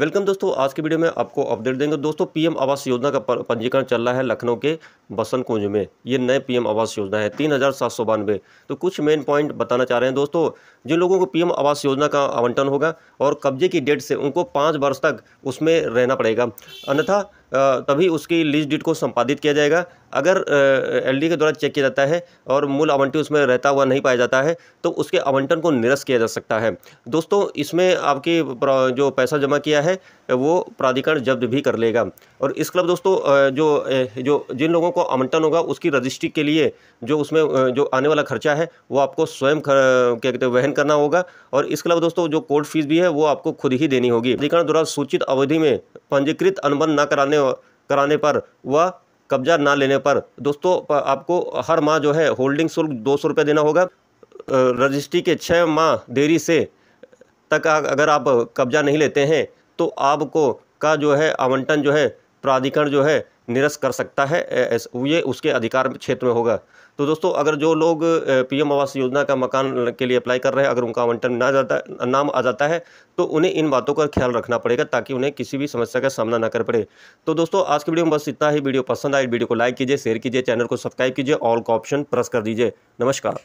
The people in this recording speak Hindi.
वेलकम दोस्तों आज की वीडियो में आपको अपडेट देंगे दोस्तों पीएम आवास योजना का पंजीकरण चल रहा है लखनऊ के बसंत कुंज में ये नए पीएम आवास योजना है तीन हज़ार सात सौ बानवे तो कुछ मेन पॉइंट बताना चाह रहे हैं दोस्तों जिन लोगों को पीएम आवास योजना का आवंटन होगा और कब्जे की डेट से उनको पाँच वर्ष तक उसमें रहना पड़ेगा अन्यथा तभी उसकी लीज डिट को संपादित किया जाएगा अगर एलडी के द्वारा चेक किया जाता है और मूल आवंटन उसमें रहता हुआ नहीं पाया जाता है तो उसके आवंटन को निरस्त किया जा सकता है दोस्तों इसमें आपकी जो पैसा जमा किया है वो प्राधिकरण जब्त भी कर लेगा और इस क्लब दोस्तों जो जो जिन लोगों को आवंटन होगा उसकी रजिस्ट्री के लिए जो उसमें जो आने वाला खर्चा है वो आपको स्वयं क्या कहते हैं वहन करना होगा और इस क्लब दोस्तों जो कोर्ट फीस भी है वो आपको खुद ही देनी होगी प्राधिकरण द्वारा सूचित अवधि में पंजीकृत अनुबंध न कराने कराने पर व कब्जा ना लेने पर दोस्तों आपको हर माह जो है होल्डिंग शुल्क दो सौ रुपये देना होगा रजिस्ट्री के छः माह देरी से तक अगर आप कब्जा नहीं लेते हैं तो आपको का जो है आवंटन जो है प्राधिकरण जो है निरस्त कर सकता है ये उसके अधिकार क्षेत्र में होगा तो दोस्तों अगर जो लोग पीएम आवास योजना का मकान के लिए अप्लाई कर रहे हैं अगर उनका आवंटन ना जाता नाम आ जाता है तो उन्हें इन बातों का ख्याल रखना पड़ेगा ताकि उन्हें किसी भी समस्या का सामना ना कर पड़े तो दोस्तों आज की वीडियो में बस इतना ही वीडियो पसंद आए वीडियो को लाइक कीजिए शेयर कीजिए चैनल को सब्सक्राइब कीजिए ऑल का ऑप्शन प्रेस कर दीजिए नमस्कार